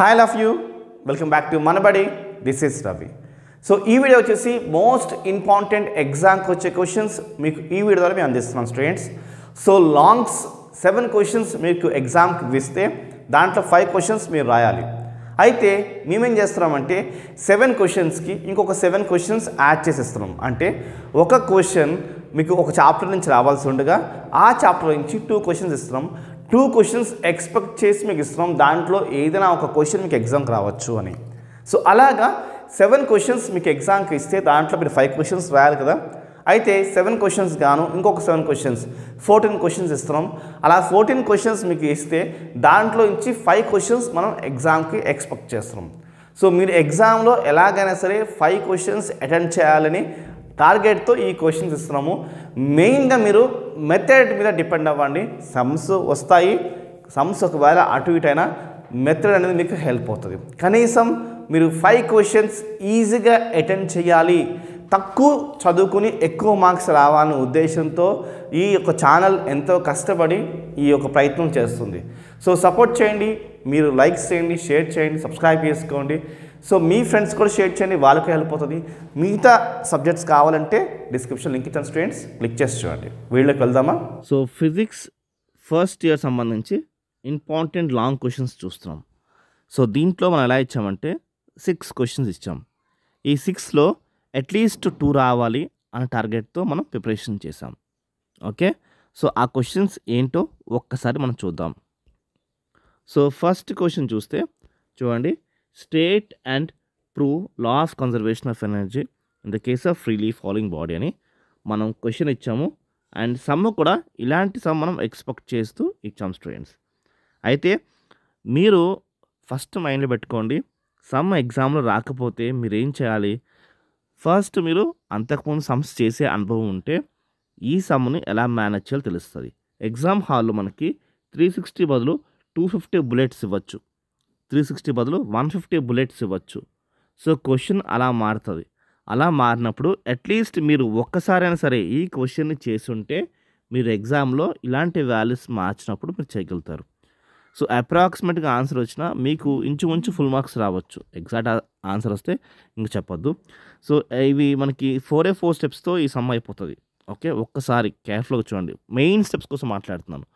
hi love you welcome back to Manabadi this is Ravi so ఈ video వచ్చేసి most important ఎగ్జామ్కి వచ్చే క్వశ్చన్స్ మీకు ఈ వీడియో ద్వారా మేము అందిస్తున్నాం students so longs seven questions మీకు ఎగ్జామ్కి ఇస్తే దాంట్లో ఫైవ్ క్వశ్చన్స్ మీరు రాయాలి అయితే మేమేం చేస్తున్నామంటే సెవెన్ క్వశ్చన్స్కి ఇంకొక సెవెన్ క్వశ్చన్స్ యాడ్ చేసేస్తున్నాం అంటే ఒక క్వశ్చన్ మీకు ఒక చాప్టర్ నుంచి రావాల్సి ఉండగా ఆ చాప్టర్ నుంచి టూ క్వశ్చన్స్ ఇస్తున్నాం టూ క్వశ్చన్స్ ఎక్స్పెక్ట్ చేసి మీకు ఇస్తున్నాం దాంట్లో ఏదైనా ఒక క్వశ్చన్ మీకు ఎగ్జామ్కి రావచ్చు అని సో అలాగా సెవెన్ క్వశ్చన్స్ మీకు ఎగ్జామ్కి ఇస్తే దాంట్లో మీరు ఫైవ్ క్వశ్చన్స్ రాయాలి కదా అయితే సెవెన్ క్వశ్చన్స్ గాను ఇంకొక సెవెన్ క్వశ్చన్స్ ఫోర్టీన్ క్వశ్చన్స్ ఇస్తున్నాం అలా ఫోర్టీన్ క్వశ్చన్స్ మీకు ఇస్తే దాంట్లో నుంచి ఫైవ్ క్వశ్చన్స్ మనం ఎగ్జామ్కి ఎక్స్పెక్ట్ చేస్తున్నాం సో మీరు ఎగ్జామ్లో ఎలాగైనా సరే ఫైవ్ క్వశ్చన్స్ అటెండ్ చేయాలని టార్గెట్తో ఈ క్వశ్చన్స్ ఇస్తున్నాము మెయిన్గా మీరు మెథడ్ మీద డిపెండ్ అవ్వండి సమ్స్ వస్తాయి సమ్స్ ఒకవేళ అటు ఇటు అయినా మెథడ్ అనేది మీకు హెల్ప్ అవుతుంది కనీసం మీరు ఫైవ్ క్వశ్చన్స్ ఈజీగా అటెండ్ చేయాలి తక్కువ చదువుకుని ఎక్కువ మార్క్స్ రావాలనే ఉద్దేశంతో ఈ యొక్క ఛానల్ ఎంతో కష్టపడి ఈ యొక్క ప్రయత్నం చేస్తుంది సో సపోర్ట్ చేయండి మీరు లైక్స్ చేయండి షేర్ చేయండి సబ్స్క్రైబ్ చేసుకోండి సో మీ ఫ్రెండ్స్ కూడా షేర్ చేయండి వాళ్ళకే హెల్ప్ అవుతుంది మిగతా సబ్జెక్ట్స్ కావాలంటే డిస్క్రిప్షన్ లింక్ ఇచ్చిన స్టూడెంట్స్ క్లిక్ చేసి చూడండి వీళ్ళకి వెళ్దామా సో ఫిజిక్స్ ఫస్ట్ ఇయర్ సంబంధించి ఇంపార్టెంట్ లాంగ్ క్వశ్చన్స్ చూస్తున్నాం సో దీంట్లో మనం ఎలా ఇచ్చామంటే సిక్స్ క్వశ్చన్స్ ఇచ్చాం ఈ సిక్స్లో అట్లీస్ట్ టూ రావాలి అనే టార్గెట్తో మనం ప్రిపరేషన్ చేసాం ఓకే సో ఆ క్వశ్చన్స్ ఏంటో ఒక్కసారి మనం చూద్దాం సో ఫస్ట్ క్వశ్చన్ చూస్తే చూడండి state and prove laws conservation of energy in the case of freely falling body అని మనం క్వశ్చన్ ఇచ్చాము అండ్ సమ్ కూడా ఇలాంటి సమ్ మనం ఎక్స్పెక్ట్ చేస్తూ ఇచ్చాము స్టూడెంట్స్ అయితే మీరు ఫస్ట్ మైండ్లో పెట్టుకోండి సమ్ ఎగ్జామ్లో రాకపోతే మీరు ఏం చేయాలి ఫస్ట్ మీరు అంతకుముందు సమ్స్ చేసే అనుభవం ఉంటే ఈ సమ్ని ఎలా మేనేజ్ చేయాలో తెలుస్తుంది ఎగ్జామ్ హాల్లో మనకి త్రీ సిక్స్టీ బదులు టూ ఫిఫ్టీ బుల్లెట్స్ ఇవ్వచ్చు త్రీ సిక్స్టీ బదులు వన్ ఫిఫ్టీ బుల్లెట్స్ ఇవ్వచ్చు సో క్వశ్చన్ అలా మారుతుంది అలా మారినప్పుడు అట్లీస్ట్ మీరు ఒక్కసారైనా సరే ఈ క్వశ్చన్ని చేసుంటే మీరు ఎగ్జామ్లో ఇలాంటి వాల్యూస్ మార్చినప్పుడు మీరు చేయగలుగుతారు సో అప్రాక్సిమేట్గా ఆన్సర్ వచ్చినా మీకు ఇంచుమించు ఫుల్ మార్క్స్ రావచ్చు ఎగ్జాక్ట్ ఆన్సర్ వస్తే ఇంక చెప్పొద్దు సో ఇవి మనకి ఫోర్ ఏ ఫోర్ స్టెప్స్తో ఈ సమ్ అయిపోతుంది ఓకే ఒక్కసారి కేర్ఫుల్గా చూడండి మెయిన్ స్టెప్స్ కోసం మాట్లాడుతున్నాను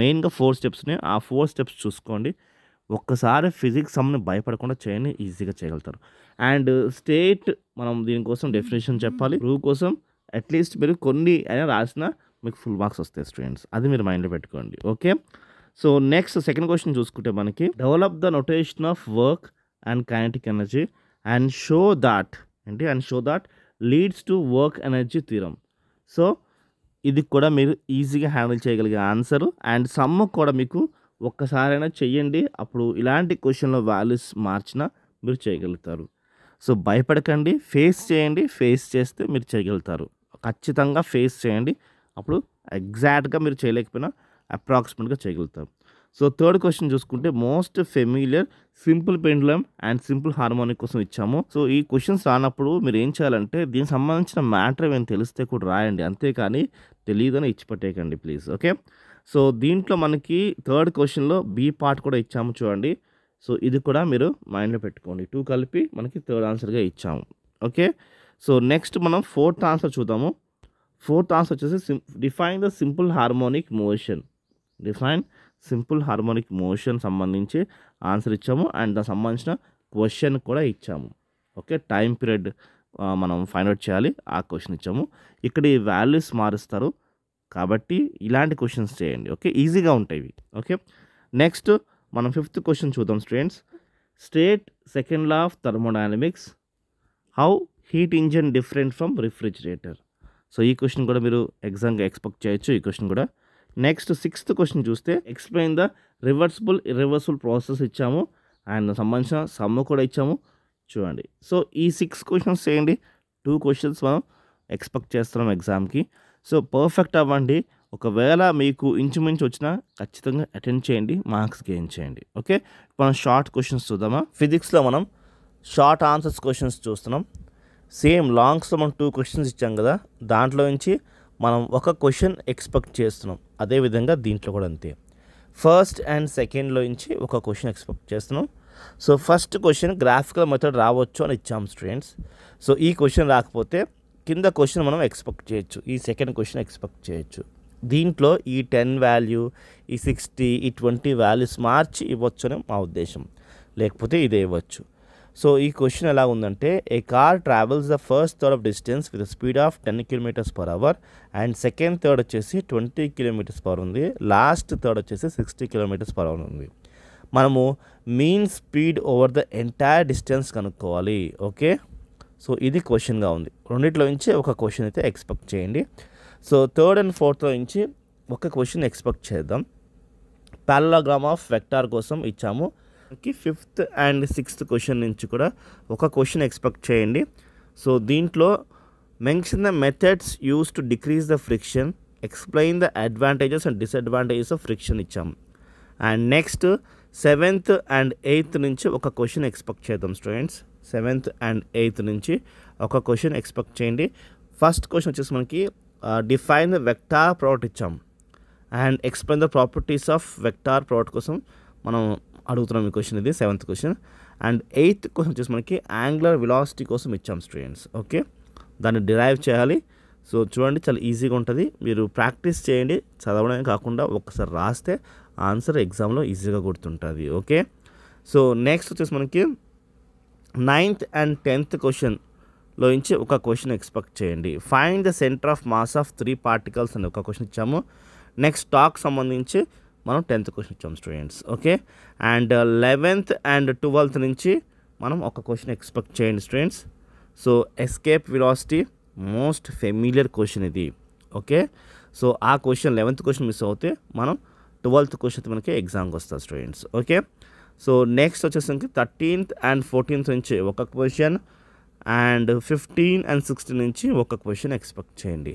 మెయిన్గా ఫోర్ స్టెప్స్ని ఆ ఫోర్ స్టెప్స్ చూసుకోండి ఒక్కసారి ఫిజిక్స్ సమ్ని భయపడకుండా చేయని ఈజీగా చేయగలుగుతారు అండ్ స్టేట్ మనం దీనికోసం డెఫినేషన్ చెప్పాలి ప్రూవ్ కోసం అట్లీస్ట్ మీరు కొన్ని అయినా రాసిన మీకు ఫుల్ మార్క్స్ వస్తాయి స్టూడెంట్స్ అది మీరు మైండ్లో పెట్టుకోండి okay so next second question చూసుకుంటే మనకి develop the notation of work and kinetic energy and show that ఏంటి and show that leads to work energy theorem so ఇది కూడా మీరు ఈజీగా హ్యాండిల్ చేయగలిగే ఆన్సర్ అండ్ సమ్ కూడా మీకు ఒక్కసారైనా చెయ్యండి అప్పుడు ఇలాంటి క్వశ్చన్లో వాల్యూస్ మార్చినా మీరు చేయగలుగుతారు సో భయపడకండి ఫేస్ చేయండి ఫేస్ చేస్తే మీరు చేయగలుగుతారు ఖచ్చితంగా ఫేస్ చేయండి అప్పుడు ఎగ్జాక్ట్గా మీరు చేయలేకపోయినా అప్రాక్సిమేట్గా చేయగలుగుతారు సో థర్డ్ క్వశ్చన్ చూసుకుంటే most familiar simple pendulum and simple harmonic కోసం ఇచ్చాము సో ఈ క్వశ్చన్స్ రానప్పుడు మీరు ఏం చేయాలంటే దీనికి సంబంధించిన మ్యాటర్ ఏమైనా తెలిస్తే కూడా రాయండి అంతేకాని తెలియదని ఇచ్చిపెట్టేయకండి ప్లీజ్ ఓకే సో దీంట్లో మనకి థర్డ్ క్వశ్చన్లో బి పార్ట్ కూడా ఇచ్చాము చూడండి సో ఇది కూడా మీరు మైండ్లో పెట్టుకోండి టూ కలిపి మనకి థర్డ్ ఆన్సర్గా ఇచ్చాము ఓకే సో నెక్స్ట్ మనం ఫోర్త్ ఆన్సర్ చూద్దాము ఫోర్త్ ఆన్సర్ వచ్చేసి define the simple harmonic motion define simple harmonic motion సంబంధించి ఆన్సర్ ఇచ్చాము అండ్ దానికి సంబంధించిన క్వశ్చన్ కూడా ఇచ్చాము ఓకే టైం పీరియడ్ మనం ఫైండ్ అవుట్ చేయాలి ఆ క్వశ్చన్ ఇచ్చాము ఇక్కడ ఈ వాల్యూస్ మారుస్తారు కాబట్టి ఇలాంటి క్వశ్చన్స్ చేయండి ఓకే ఈజీగా ఉంటాయి ఓకే నెక్స్ట్ మనం ఫిఫ్త్ క్వశ్చన్ చూద్దాం students state second law of thermodynamics how heat engine different from refrigerator so ఈ క్వశ్చన్ కూడా మీరు ఎగ్జామ్గా ఎక్స్పెక్ట్ చేయొచ్చు ఈ క్వశ్చన్ కూడా నెక్స్ట్ సిక్స్త్ క్వశ్చన్ చూస్తే explain the reversible irreversible process ఇచ్చాము అండ్ సంబంధించిన సమ్ము కూడా ఇచ్చాము చూడండి సో ఈ సిక్స్ క్వశ్చన్స్ చేయండి టూ క్వశ్చన్స్ మనం ఎక్స్పెక్ట్ చేస్తున్నాం ఎగ్జామ్కి సో పర్ఫెక్ట్ అవ్వండి ఒకవేళ మీకు ఇంచుమించు వచ్చినా ఖచ్చితంగా అటెండ్ చేయండి మార్క్స్ గెయిన్ చేయండి ఓకే మనం షార్ట్ క్వశ్చన్స్ చూద్దామా ఫిజిక్స్లో మనం షార్ట్ ఆన్సర్స్ క్వశ్చన్స్ చూస్తున్నాం సేమ్ లాంగ్స్లో మనం టూ క్వశ్చన్స్ ఇచ్చాం కదా దాంట్లో నుంచి మనం ఒక క్వశ్చన్ ఎక్స్పెక్ట్ చేస్తున్నాం అదేవిధంగా దీంట్లో కూడా అంతే ఫస్ట్ అండ్ సెకండ్లో నుంచి ఒక క్వశ్చన్ ఎక్స్పెక్ట్ చేస్తున్నాం so first question graphical method రావచ్చు అని ఇచ్చాం స్టూడెంట్స్ సో ఈ క్వశ్చన్ రాకపోతే కింద క్వశ్చన్ మనం ఎక్స్పెక్ట్ చేయొచ్చు ఈ సెకండ్ క్వశ్చన్ ఎక్స్పెక్ట్ చేయొచ్చు దీంట్లో ఈ టెన్ వాల్యూ ఈ సిక్స్టీ ఈ ట్వంటీ వాల్యూస్ మార్చి ఇవ్వచ్చు అని మా ఉద్దేశం లేకపోతే ఇదే ఇవ్వచ్చు సో ఈ క్వశ్చన్ ఎలా ఉందంటే a car travels the first third of distance with speed of ten kilometers per hour and second third వచ్చేసి ట్వంటీ కిలోమీటర్స్ పర్ ఉంది లాస్ట్ థర్డ్ వచ్చేసి సిక్స్టీ కిలోమీటర్స్ పర్ అవర్ ఉంది మనము mean speed over the entire distance కనుక్కోవాలి okay so ఇది క్వశ్చన్గా ఉంది రెండిట్లో నుంచి ఒక క్వశ్చన్ అయితే ఎక్స్పెక్ట్ చేయండి సో థర్డ్ అండ్ ఫోర్త్లో నుంచి ఒక క్వశ్చన్ ఎక్స్పెక్ట్ చేద్దాం పాలగ్రామ్ ఆఫ్ వెక్టార్ కోసం ఇచ్చాము ఫిఫ్త్ అండ్ సిక్స్త్ క్వశ్చన్ నుంచి కూడా ఒక క్వశ్చన్ ఎక్స్పెక్ట్ చేయండి సో దీంట్లో mention the methods use to decrease the friction explain the advantages and disadvantages of friction ఇచ్చాము and next seventh and eighth నుంచి ఒక క్వశ్చన్ ఎక్స్పెక్ట్ చేద్దాం స్టూడెంట్స్ సెవెంత్ అండ్ ఎయిత్ నుంచి ఒక క్వశ్చన్ ఎక్స్పెక్ట్ చేయండి first question వచ్చేసి మనకి డిఫైన్ ద వెక్టార్ ప్రోడక్ట్ ఇచ్చాం and explain the properties of vector product కోసం మనం అడుగుతున్నాం ఈ క్వశ్చన్ ఇది seventh question and eighth question వచ్చేసి మనకి యాంగులర్ విలాసిటీ కోసం ఇచ్చాం స్టూడెంట్స్ ఓకే దాన్ని డిరైవ్ చేయాలి సో చూడండి చాలా ఈజీగా ఉంటుంది మీరు ప్రాక్టీస్ చేయండి చదవడమే కాకుండా ఒక్కసారి రాస్తే ఆన్సర్ ఎగ్జామ్లో ఈజీగా గుర్తుంటుంది ఓకే సో నెక్స్ట్ వచ్చేసి మనకి నైన్త్ అండ్ టెన్త్ క్వశ్చన్ లోంచి ఒక క్వశ్చన్ ఎక్స్పెక్ట్ చేయండి find the centre of mass of three particles అని ఒక క్వశ్చన్ ఇచ్చాము నెక్స్ట్ టాక్ సంబంధించి మనం టెన్త్ క్వశ్చన్ ఇచ్చాము students okay and eleventh and twelfth నుంచి మనం ఒక క్వశ్చన్ ఎక్స్పెక్ట్ చేయండి students so escape velocity most familiar question ఇది ఓకే సో ఆ క్వశ్చన్ లెవెన్త్ క్వశ్చన్ మిస్ అవుతే మనం ట్వెల్త్ క్వశ్చన్ మనకి ఎగ్జామ్కి వస్తుంది స్టూడెంట్స్ ఓకే సో నెక్స్ట్ వచ్చేసరికి థర్టీన్త్ అండ్ ఫోర్టీన్త్ నుంచి ఒక question and fifteen and sixteen నుంచి ఒక క్వశ్చన్ ఎక్స్పెక్ట్ చేయండి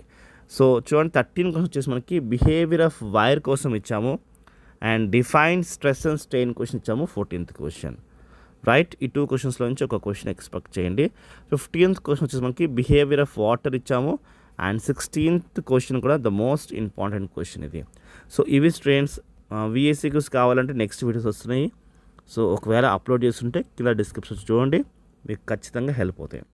సో చూడండి థర్టీన్ కోసం వచ్చేసి మనకి బిహేవియర్ ఆఫ్ వైర్ కోసం ఇచ్చాము and define stress and strain question ఇచ్చాము ఫోర్టీన్త్ క్వశ్చన్ రైట్ ఈ టూ క్వశ్చన్స్లో నుంచి ఒక క్వశ్చన్ ఎక్స్పెక్ట్ చేయండి ఫిఫ్టీన్త్ క్వశ్చన్ వచ్చేసి మనకి బిహేవియర్ ఆఫ్ వాటర్ ఇచ్చాము అండ్ సిక్స్టీన్త్ క్వశ్చన్ కూడా ద మోస్ట్ ఇంపార్టెంట్ క్వశ్చన్ ఇది సో ఇవి స్ట్రెయిన్స్ విఎస్సీ uh, కావాలంటే నెక్స్ట్ వీడియోస్ వస్తున్నాయి సో ఒకవేళ అప్లోడ్ చేస్తుంటే కింద డిస్క్రిప్షన్ చూడండి మీకు ఖచ్చితంగా హెల్ప్ అవుతాయి